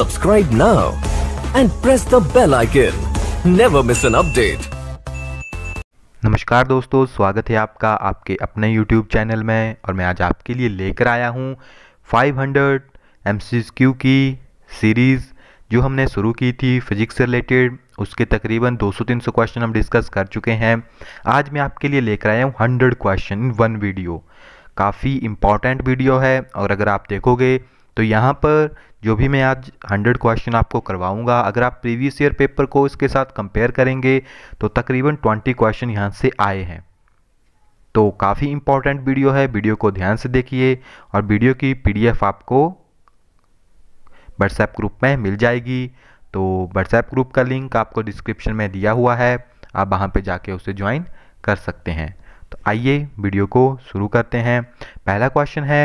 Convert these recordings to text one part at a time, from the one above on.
Subscribe now and press the bell icon. Never miss an update. नमस्कार दोस्तों स्वागत है आपका आपके अपने YouTube चैनल में और मैं आज आपके लिए लेकर आया हूँ 500 MCQ की सीरीज़ जो हमने शुरू की थी फिजिक्स से रिलेटेड उसके तकरीबन 200-300 क्वेश्चन हम डिस्कस कर चुके हैं आज मैं आपके लिए लेकर आया हूँ 100 क्वेश्चन इन वन वीडियो काफ़ी इंपॉर्टेंट वीडियो है और अगर आप देखोगे तो यहाँ पर जो भी मैं आज 100 क्वेश्चन आपको करवाऊंगा अगर आप प्रीवियस ईयर पेपर को इसके साथ कंपेयर करेंगे तो तकरीबन 20 क्वेश्चन यहाँ से आए हैं तो काफ़ी इंपॉर्टेंट वीडियो है वीडियो को ध्यान से देखिए और वीडियो की पीडीएफ आपको व्हाट्सएप ग्रुप में मिल जाएगी तो व्हाट्सएप ग्रुप का लिंक आपको डिस्क्रिप्शन में दिया हुआ है आप वहाँ पे जाके उसे ज्वाइन कर सकते हैं तो आइए वीडियो को शुरू करते हैं पहला क्वेश्चन है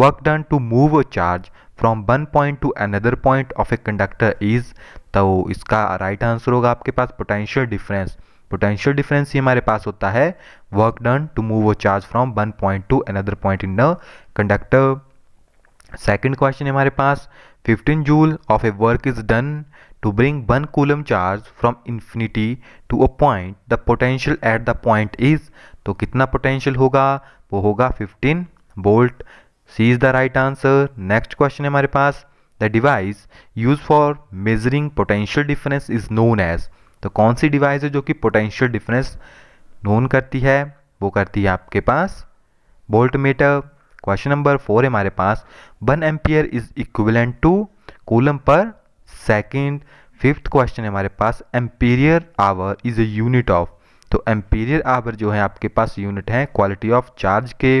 work done to move charge from one point to another point of a conductor is तो इसका राइट right आंसर होगा आपके पास पोटेंशियल डिफरेंस पोटेंशियल डिफरेंस ही हमारे पास होता है work done to move a charge from one point to another point in the conductor second question हमारे पास 15 joule of a work is done to bring one coulomb charge from infinity to a point the potential at the point is तो कितना potential होगा वो होगा 15 volt C is the right answer next question है हमारे पास the device use for measuring potential difference is known as तो कौन सी डिवाइस है जो कि पोटेंशियल डिफरेंस नोन करती है वो करती है आपके पास voltmeter question number four है हमारे पास one ampere is equivalent to coulomb per second fifth question है हमारे पास ampere hour is a unit of तो एम्पीरियर आवर जो है आपके पास यूनिट है क्वालिटी ऑफ चार्ज के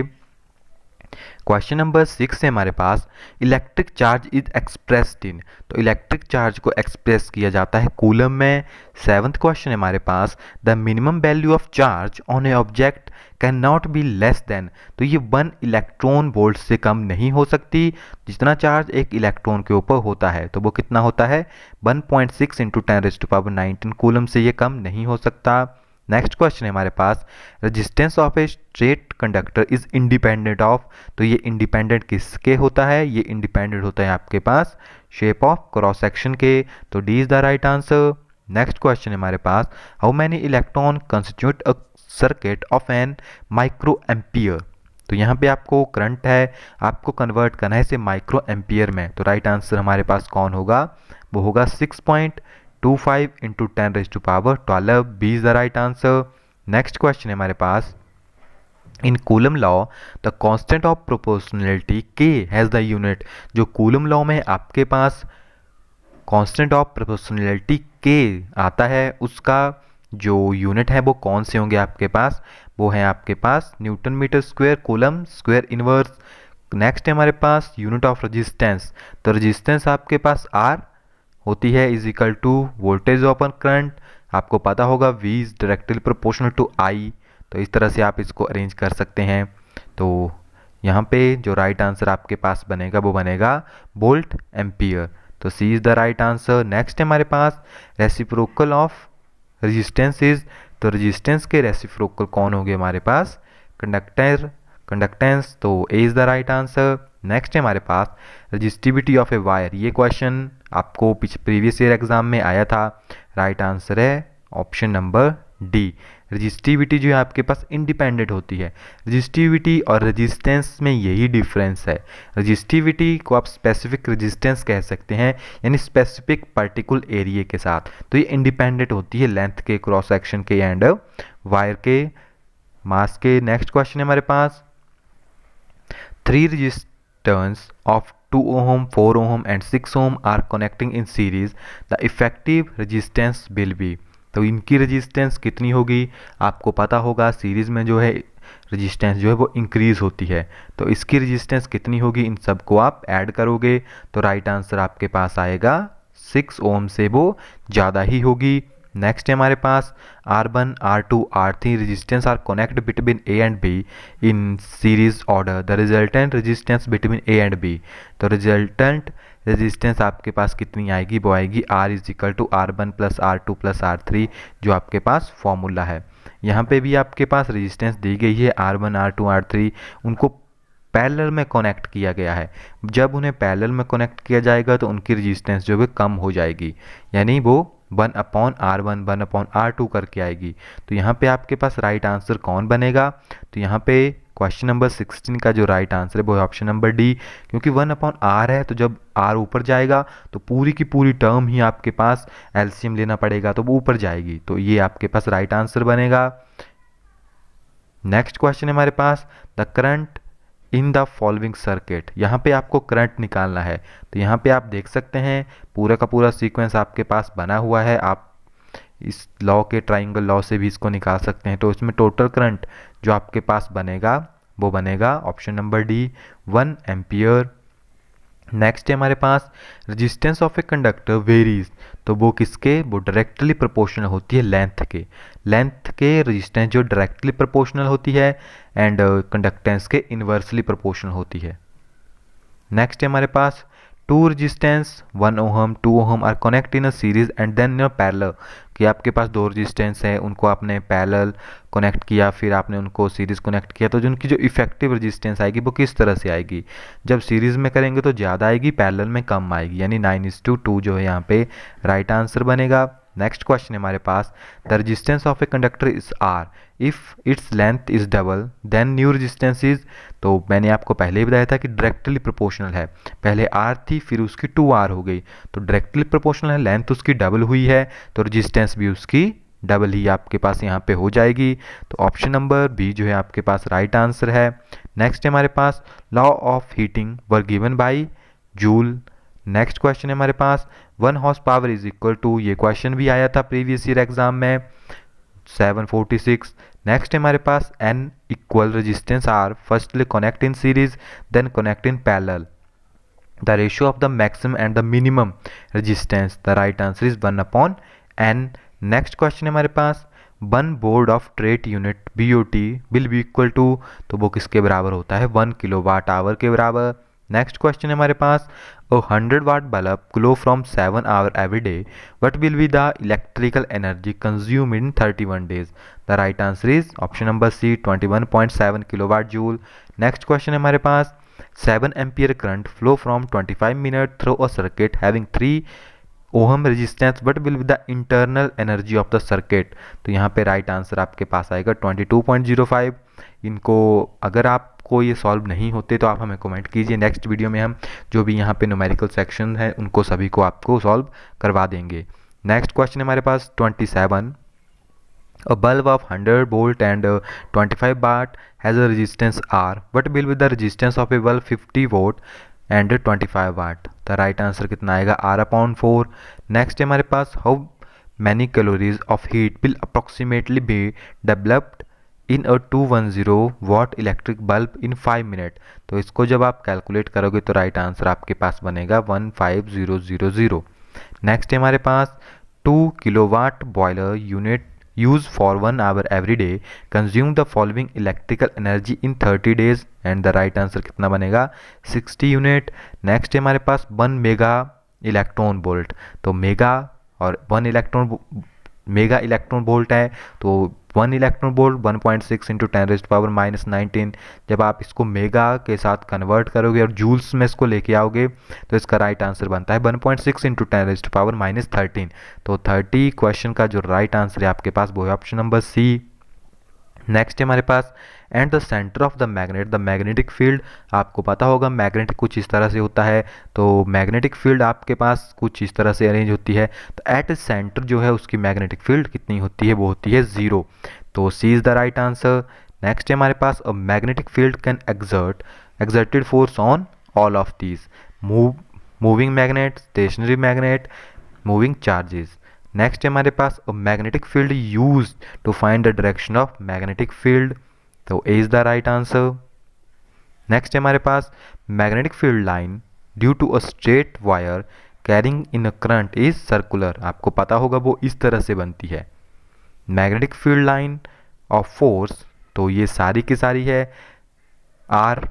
क्वेश्चन नंबर सिक्स है हमारे पास electric charge is expressed in तो इलेक्ट्रिक चार्ज को एक्सप्रेस किया जाता है कूलम में सेवन्थ क्वेश्चन है हमारे पास the minimum value of charge on a object can not be less than तो ये वन इलेक्ट्रॉन वोल्ट से कम नहीं हो सकती जितना चार्ज एक इलेक्ट्रॉन के ऊपर होता है तो वो कितना होता है one point six into ten raised power nineteen coulomb से ये कम नहीं हो सकता नेक्स्ट क्वेश्चन है हमारे पास resistance of a straight conductor is independent of तो ये इंडिपेंडेंट किसके होता है ये इंडिपेंडेंट होता है आपके पास शेप ऑफ क्रॉस सेक्शन के तो D is the right answer next question है हमारे पास how many electron constitute a circuit of an micro ampere तो यहाँ पे आपको करंट है आपको कन्वर्ट करना है इसे माइक्रो एम्पियर में तो राइट right आंसर हमारे पास कौन होगा वो होगा six point two five into ten raise to power twelve B is the right answer next question है हमारे पास in coulomb law the constant of proportionality K has the unit जो coulomb law में आपके पास कॉन्स्टेंट ऑफ प्रोपोर्शनलिटी के आता है उसका जो यूनिट है वो कौन से होंगे आपके पास वो है आपके पास newton metre square coulomb square inverse next है हमारे पास यूनिट ऑफ रजिस्टेंस तो रजिस्टेंस आपके पास आर होती है is equal to voltage upon current आपको पता होगा V is directly proportional to I तो इस तरह से आप इसको अरेंज कर सकते हैं तो यहाँ पे जो राइट right आंसर आपके पास बनेगा वो बनेगा बोल्ट एम्पियर तो C is the right answer next है हमारे पास रेसिप्रोकल ऑफ रजिस्टेंस इज तो रजिस्टेंस के रेसिप्रोकल कौन होंगे हमारे पास कंडक्टर कंडक्टेंस तो A is the right answer next है हमारे पास रजिस्टिविटी ऑफ ए वायर ये क्वेश्चन आपको पिछले प्रीवियस ईयर एग्जाम में आया था राइट right आंसर है ऑप्शन नंबर डी रजिस्टिविटी जो है आपके पास इंडिपेंडेंट होती है रजिस्टिविटी और रजिस्टेंस में यही डिफरेंस है रजिस्टिविटी को आप स्पेसिफिक रजिस्टेंस कह सकते हैं यानी स्पेसिफिक पर्टिकुल एरिए के साथ तो ये इंडिपेंडेंट होती है लेंथ के क्रॉस सेक्शन के एंड वायर के मास के नेक्स्ट क्वेश्चन है हमारे पास three resist resistors of 2 ohm, 4 ohm and 6 ohm are connecting in series, the effective resistance will be तो इनकी रेजिस्टेंस कितनी होगी आपको पता होगा सीरीज़ में जो है रेजिस्टेंस जो है वो इंक्रीज़ होती है तो इसकी रेजिस्टेंस कितनी होगी इन सब को आप ऐड करोगे तो राइट आंसर आपके पास आएगा सिक्स ओम से वो ज़्यादा ही होगी नेक्स्ट है हमारे पास R one R two R three resistance are connect between A and B in series order the resultant resistance between A and B तो रिजल्टेंट रेजिस्टेंस आपके पास कितनी आएगी वो आएगी R equal to R one plus R two plus R three जो आपके पास formula है यहाँ पे भी आपके पास रेजिस्टेंस दी गई है R one R two R three उनको पैरेलल में कनेक्ट किया गया है जब उन्हें पैरेलल में कनेक्ट किया जाएगा तो उनकी रेजिस्टेंस जो है कम हो जाएगी यानी वो one upon R one one upon R two करके आएगी तो यहाँ पे आपके पास राइट आंसर कौन बनेगा तो यहाँ पे क्वेश्चन नंबर सिक्सटीन का जो राइट आंसर है वो ऑप्शन नंबर डी क्योंकि वन अपॉन आर है तो जब आर ऊपर जाएगा तो पूरी की पूरी टर्म ही आपके पास एल्सीयम लेना पड़ेगा तो वो ऊपर जाएगी तो ये आपके पास राइट आंसर बनेगा नेक्स्ट क्वेश्चन है हमारे पास the current in the following circuit यहाँ पे आपको करंट निकालना है तो यहाँ पे आप देख सकते हैं पूरा का पूरा सीक्वेंस आपके पास बना हुआ है आप इस लॉ के ट्राइंगल लॉ से भी इसको निकाल सकते हैं तो इसमें टोटल करंट जो आपके पास बनेगा वो बनेगा option number D one ampere next है हमारे पास resistance of a conductor varies तो वो किसके वो डायरेक्टली प्रोपोर्शनल होती है लेंथ के लेंथ के रेजिस्टेंस जो डायरेक्टली प्रोपोर्शनल होती है एंड कंडक्टेंस के इन्वर्सली प्रोपोर्शनल होती है नेक्स्ट है हमारे पास two resistance one ohm two ohm are connect in a series and then in parallel कि आपके पास दो रजिस्टेंस है उनको आपने पैरल कनेक्ट किया फिर आपने उनको सीरीज कनेक्ट किया तो जो उनकी जो इफेक्टिव रजिस्टेंस आएगी वो किस तरह से आएगी जब सीरीज में करेंगे तो ज़्यादा आएगी पैरल में कम आएगी यानी नाइन इज टू टू जो है यहाँ पे राइट right आंसर बनेगा नेक्स्ट क्वेश्चन हमारे पास the resistance of a conductor is R if its length is double then new resistance is तो मैंने आपको पहले ही बताया था कि डायरेक्टली प्रोपोर्शनल है पहले आर थी फिर उसकी टू आर हो गई तो डायरेक्टली प्रोपोर्शनल है लेंथ उसकी डबल हुई है तो रजिस्टेंस भी उसकी डबल ही आपके पास यहाँ पे हो जाएगी तो ऑप्शन नंबर बी जो है आपके पास राइट right आंसर है नेक्स्ट है हमारे पास law of heating were given by Joule next question है हमारे पास one horse power is equal to ये क्वेश्चन भी आया था प्रीवियस ईयर एग्जाम में सेवन फोर्टी सिक्स नेक्स्ट हमारे पास N equal resistance R firstly connect in series then connect in parallel the ratio of the maximum and the minimum resistance the right answer is one upon N next question हमारे पास one board of trade unit B O T will be equal to तो वो किसके बराबर होता है one kilo watt hour के बराबर नेक्स्ट क्वेश्चन है हमारे पास oh hundred watt bulb glow from seven hour every day what will be the electrical energy consume in thirty one days the right answer is option number C twenty one point seven kilo watt joule next question है हमारे पास seven ampere current flow from twenty five minute through a circuit having three ohm resistance what will be the internal energy of the circuit तो यहाँ पे right right answer आपके पास आएगा twenty two point zero five इनको अगर आपको ये सॉल्व नहीं होते तो आप हमें कमेंट कीजिए नेक्स्ट वीडियो में हम जो भी यहाँ पे न्यूमेरिकल सेक्शन है उनको सभी को आपको सॉल्व करवा देंगे नेक्स्ट क्वेश्चन हमारे पास 27 seven a bulb of hundred volt and 25 five watt has a resistance R what will with the resistance of a bulb fifty volt and twenty five the right answer कितना आएगा R upon four next हमारे पास how many calories of heat will approximately be developed in a two one zero watt electric bulb in five minute तो इसको जब आप calculate करोगे तो राइट आंसर आपके पास बनेगा one five zero zero zero next है हमारे पास kilo kilowatt boiler unit use for one hour every day consume the following electrical energy in thirty days and the right answer कितना बनेगा सिक्सटी यूनिट नेक्स्ट है हमारे पास one mega electron volt तो mega और one electron mega electron volt है तो one electron volt one point six into ten raised power minus nineteen जब आप इसको मेगा के साथ कन्वर्ट करोगे और जूल्स में इसको लेके आओगे तो इसका राइट आंसर बनता है one point six into ten raised power minus thirteen तो थर्टी क्वेश्चन का जो राइट आंसर है आपके पास वो है ऑप्शन नंबर सी नेक्स्ट है हमारे पास and the centre of the magnet the magnetic field आपको पता होगा मैग्नेटिक कुछ इस तरह से होता है तो मैग्नेटिक फील्ड आपके पास कुछ इस तरह से अरेंज होती है तो एट सेंटर जो है उसकी मैग्नेटिक फील्ड कितनी होती है वो होती है ज़ीरो तो C is the right answer next है हमारे पास a magnetic field can exert exerted force on all of these move moving magnet stationary magnet moving charges next है हमारे पास a magnetic field use to find the direction of magnetic field तो A is the right answer next है हमारे पास magnetic field line due to a straight wire carrying in a current is circular आपको पता होगा वो इस तरह से बनती है magnetic field line of force तो ये सारी की सारी है are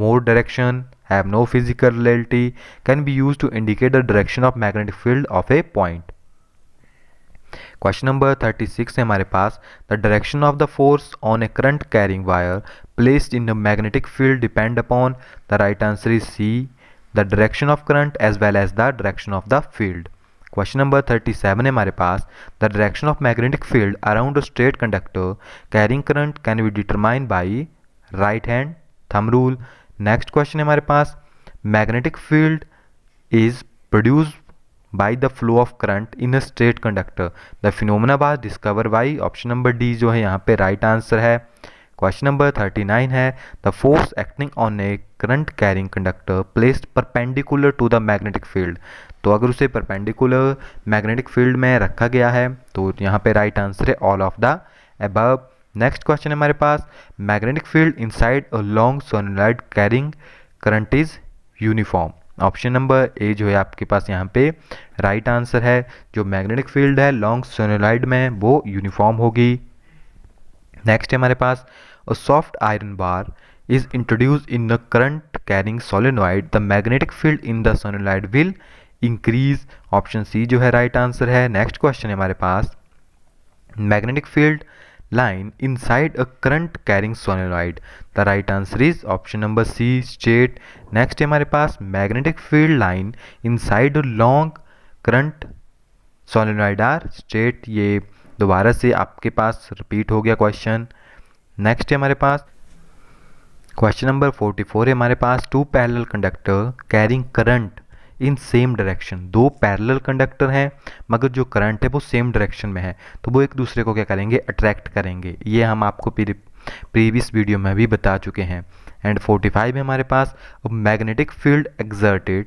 more direction have no physical reality can be use to indicate the direction of magnetic field of a point question number 36 है हमारे पास the direction of the force on a current carrying wire placed in the magnetic field depend upon the right answer is C the direction of current as well as the direction of the field question number 37 है हमारे पास the direction of magnetic field around a straight conductor carrying current can be determine by right hand thumb rule next question है हमारे पास magnetic field is produce by the flow of current in a straight conductor the phenomena was discover by option number D जो है यहाँ पे right answer है question number thirty nine है the force acting on a current carrying conductor placed perpendicular to the magnetic field तो अगर उसे perpendicular magnetic field में रखा गया है तो यहाँ पे राइट आंसर है all of the above next question है हमारे पास magnetic field inside a long solenoid carrying current is uniform option number A जो है आपके पास यहाँ पे राइट आंसर है जो मैग्नेटिक फील्ड है लॉन्ग सोनोलाइड में वो यूनिफॉर्म होगी नेक्स्ट है हमारे पास soft iron bar is introduce in the current carrying solenoid the magnetic field in the solenoid will increase option C जो है राइट right आंसर है नेक्स्ट क्वेश्चन है हमारे पास magnetic field line inside a current carrying solenoid the right answer is option number c straight next hamare paas magnetic field line inside a long current solenoid are straight ye dobara se aapke paas repeat ho gaya question next hamare paas question number 44 hamare paas two parallel conductor carrying current in same direction दो parallel conductor हैं मगर जो current है वो same direction में है तो वो एक दूसरे को क्या करेंगे अट्रैक्ट करेंगे ये हम आपको प्रीवियस वीडियो में भी बता चुके हैं एंड 45 है हमारे पास magnetic field exerted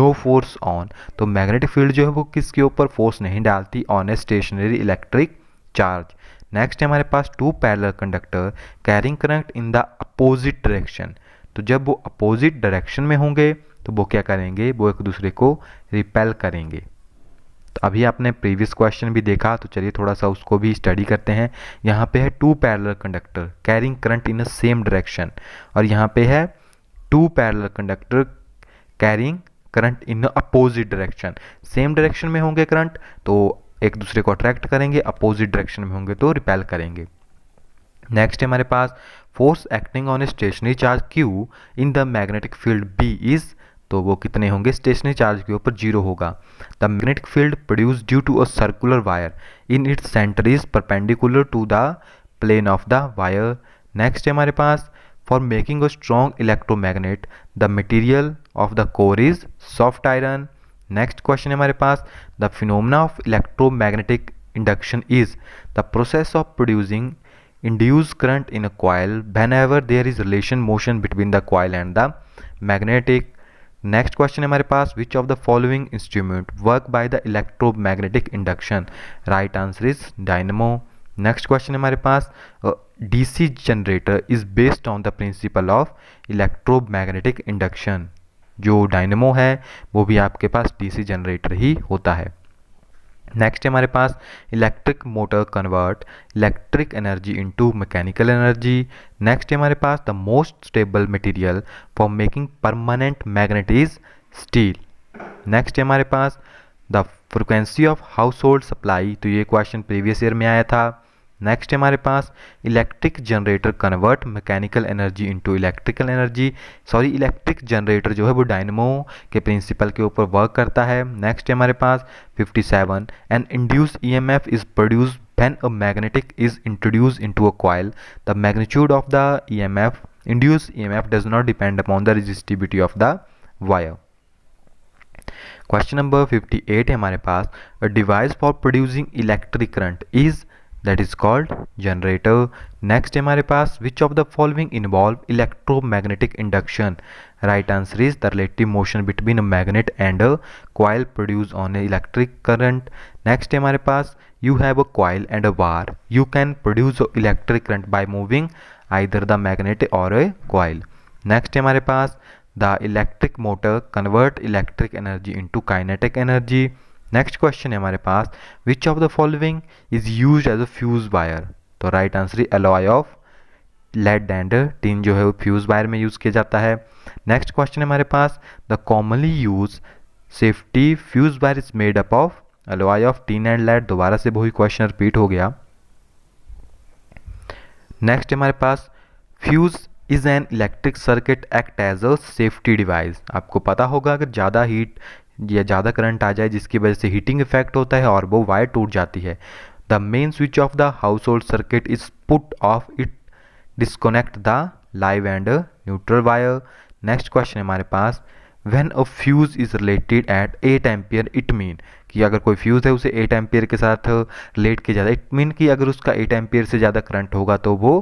no force on तो मैग्नेटिक फील्ड जो है वो किसके ऊपर फोर्स नहीं डालती on a stationary electric charge next है हमारे पास two parallel conductor carrying current in the opposite direction तो जब वो अपोजिट डायरेक्शन में होंगे तो वो क्या करेंगे वो एक दूसरे को रिपेल करेंगे तो अभी आपने प्रीवियस क्वेश्चन भी देखा तो चलिए थोड़ा सा उसको भी स्टडी करते हैं यहाँ पे है two parallel conductor carrying current in a same direction और यहाँ पे है two parallel conductor carrying current in opposite direction same direction में होंगे करंट तो एक दूसरे को अट्रैक्ट करेंगे अपोजिट डायरेक्शन में होंगे तो रिपेल करेंगे नेक्स्ट हमारे पास force acting on a stationary charge Q in the magnetic field B is तो वो कितने होंगे स्टेशनरी चार्ज के ऊपर जीरो होगा the magnetic field produce due to a circular wire in its centre is perpendicular to the plane of the wire next है हमारे पास for making a strong electromagnet the material of the core is soft iron next question है हमारे पास the phenomena of electromagnetic is the process of producing induce current in a coil whenever there is relation motion between the coil and the magnetic next question हमारे पास which of the following instrument work by the electromagnetic induction right answer is dynamo next question हमारे पास DC generator is based on the principle of electromagnetic induction जो dynamo है वो भी आपके पास DC generator ही होता है नेक्स्ट है हमारे पास electric motor convert electric energy into mechanical energy next है हमारे पास the most stable material for making permanent magnet is steel next है हमारे पास the frequency of household supply तो ये क्वेश्चन प्रीवियस ईयर में आया था नेक्स्ट हमारे पास electric generator convert mechanical energy into electrical energy sorry electric generator जो है वो डायनमो के प्रिंसिपल के ऊपर वर्क करता है नेक्स्ट हमारे पास 57 an induce F is produce when a a is the magnitude of the E M F induce E M F does not depend upon the resistivity of the wire question number 58 है हमारे पास a device for producing electric current is that is called generator next है pass which of the following involve electromagnetic induction right answer is the relative motion between a magnet and a coil produced on an electric current next है pass you have a coil and a bar. you can produce electric current by moving either the magnet or a coil next है pass the electric motor convert electric energy into kinetic energy next question है हमारे पास which of the following is use as a fuse wire तो right answer है alloy of lead and tin जो है वो fuse wire में use किया जाता है नेक्स्ट क्वेश्चन है हमारे पास the commonly use safety fuse wire is made up of alloy of tin and lead दोबारा से वही क्वेश्चन रिपीट हो गया नेक्स्ट हमारे पास fuse is an electric circuit act as a safety device आपको पता होगा अगर ज़्यादा हीट या ज़्यादा करंट आ जाए जिसकी वजह से हीटिंग इफेक्ट होता है और वो वायर टूट जाती है the main switch of the household circuit is put off it disconnect the live and neutral wire next question है हमारे पास when a fuse is related at eight ampere it mean कि अगर कोई fuse है उसे eight ampere के साथ रिलेट किया जाता है इट मीन कि अगर उसका एट एम्पियर से ज़्यादा करंट होगा तो वो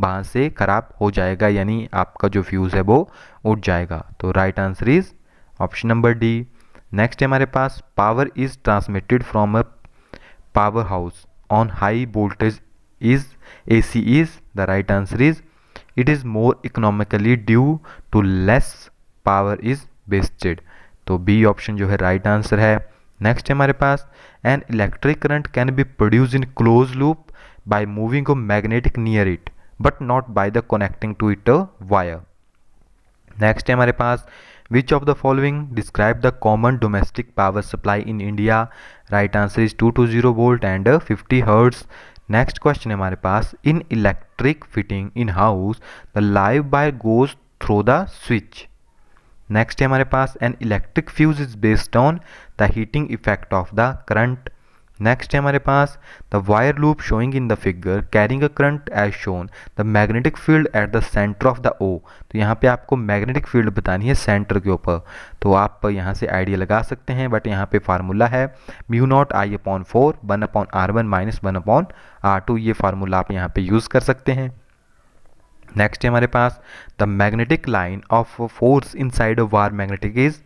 वहाँ से ख़राब हो जाएगा यानी आपका जो फ्यूज़ है वो उठ जाएगा तो right answer is option number D next है हमारे पास power is transmitted from a power house on high voltage is A C is the right answer is it is more economically due to less power is wasted तो B option जो है right right answer है next है हमारे पास an electric current can be produce in close loop by moving a magnetic near it but not by the connecting to it a wire next है हमारे पास Which of the following describe the common domestic power supply in India? Right answer is 220 volt and 50 hertz. Next question हमारे pass, In electric fitting in house, the live wire goes through the switch. Next हमारे pass, An electric fuse is based on the heating effect of the current. Next है हमारे पास the wire loop showing in the figure carrying a current as shown the magnetic field at the centre of the O तो यहाँ पे आपको magnetic field बतानी है centre के ऊपर तो आप यहाँ से आइडिया लगा सकते हैं बट यहाँ पे फार्मूला है mu naught I upon four one upon R one minus one upon R two ये फार्मूला आप यहाँ पे यूज़ कर सकते हैं नेक्स्ट है हमारे पास the magnetic line of force inside of bar magnetic is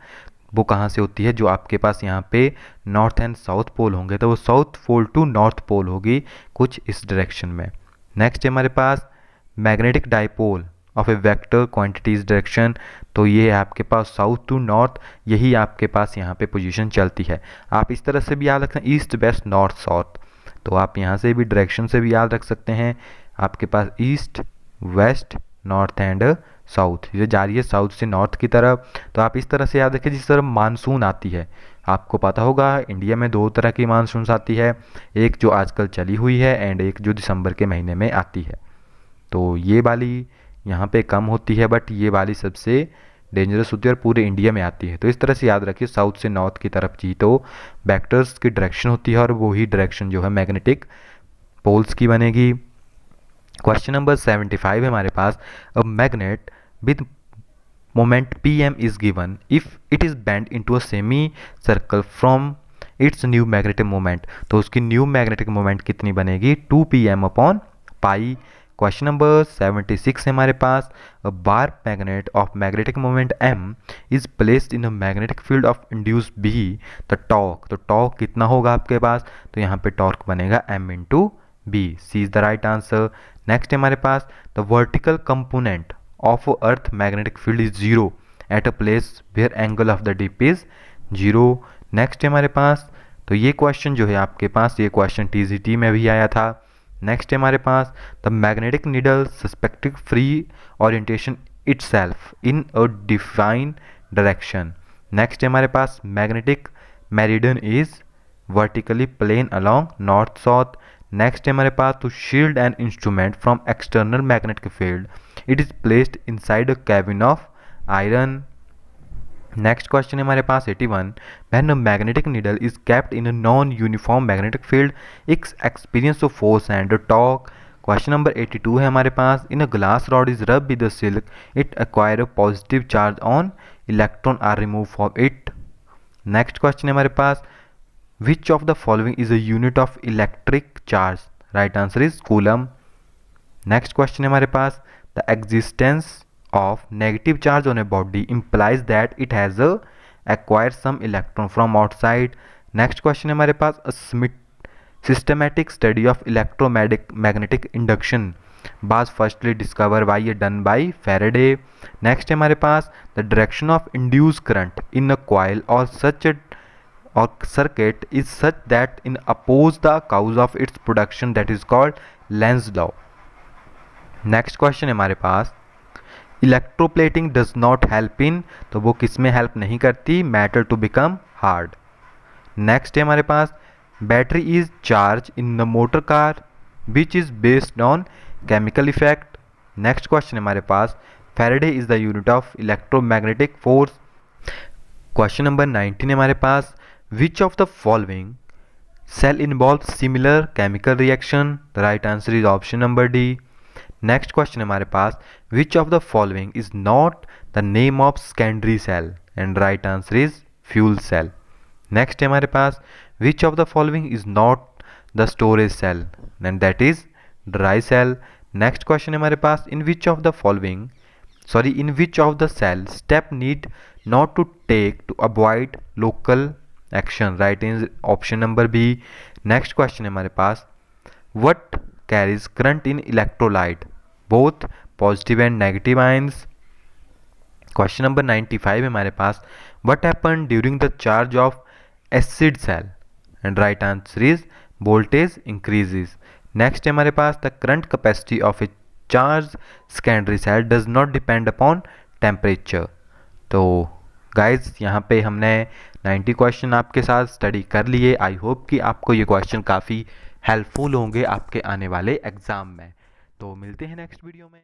वो कहाँ से होती है जो आपके पास यहाँ पे नॉर्थ एंड साउथ पोल होंगे तो वो south pole to north pole होगी कुछ इस डायरेक्शन में नेक्स्ट है हमारे पास magnetic dipole of a vector quantities direction तो ये आपके पास साउथ टू नॉर्थ यही आपके पास यहाँ पे पोजीशन चलती है आप इस तरह से भी याद रखें ईस्ट वेस्ट नॉर्थ साउथ तो आप यहाँ से भी डायरेक्शन से भी याद रख सकते हैं आपके पास east west north and south ये जा रही है साउथ से नॉर्थ की तरफ तो आप इस तरह से याद रखें जिस तरह मानसून आती है आपको पता होगा इंडिया में दो तरह की मानसून आती है एक जो आजकल चली हुई है एंड एक जो दिसंबर के महीने में आती है तो ये वाली यहाँ पे कम होती है बट ये वाली सबसे डेंजरस होती है और पूरे इंडिया में आती है तो इस तरह से याद रखिए साउथ से नॉर्थ की तरफ जी तो बैक्टर्स की डायरेक्शन होती है और वही डायरेक्शन जो है मैग्नेटिक पोल्स की बनेगी क्वेश्चन नंबर सेवेंटी फाइव है हमारे पास अब magnet with moment pm is given if it is bent into a circle from its new magnetic moment तो उसकी न्यू मैग्नेटिक मोमेंट कितनी बनेगी two P M upon pi question number seventy six है हमारे पास bar magnet of magnetic moment M is placed in a magnetic field of induce B the torque तो torque कितना होगा आपके पास तो यहाँ पे टॉर्क बनेगा M into B C is the right answer next है हमारे पास the vertical component of earth magnetic field is zero at a place where angle of the dip is zero next है हमारे पास तो ये क्वेश्चन जो है आपके पास ये क्वेश्चन टी में भी आया था नेक्स्ट है हमारे पास the magnetic needle suspected free orientation itself in a define direction next है हमारे पास magnetic meridian is vertically plane along north south next है हमारे पास to shield and instrument from external magnetic field it is placed inside a cabin of iron next question है हमारे पास 81 one when magnetic needle is kept in a non uniform magnetic field its experience of force and torque question number 82 है हमारे पास in a glass rod is rub with the silk it acquire a positive charge on electron are remove for it next question है हमारे पास Which of the following is a unit of electric charge? Right answer is coulomb. Next question हमारे पास the existence of negative charge on a body implies that it has a acquired some electron from outside. Next question हमारे पास a systematic study of electromagnetic induction was firstly discovered by done by Faraday. Next हमारे पास the direction of induced current in a coil or such a or circuit is such that it opposes the cause of its production that is called Lenz law. Next question है हमारे पास electroplating does not help in तो वो किस में help नहीं करती matter to become hard next है हमारे पास battery is charge in the motor car which is based on chemical effect next question हमारे पास Faraday is the unit of electromagnetic force question number nineteen हमारे पास Which of the following cell involves similar chemical reaction? The right answer is option number D. Next question हमारे पास Which of the following is not the name of secondary cell? And right answer is fuel cell. Next हमारे पास Which of the following is not the storage cell? And that is dry cell. Next question हमारे पास In which of the following Sorry, in which of the cells step need not to take to avoid local action right is option number B next question है हमारे पास what carries current in electrolyte both positive and negative ions question number 95 है हमारे पास what happen during the charge of acid cell and right answer is voltage increases next है हमारे पास the current capacity of a charge secondary cell does not depend upon temperature तो guys यहाँ पे हमने 90 क्वेश्चन आपके साथ स्टडी कर लिए आई होप कि आपको ये क्वेश्चन काफ़ी हेल्पफुल होंगे आपके आने वाले एग्ज़ाम में तो मिलते हैं नेक्स्ट वीडियो में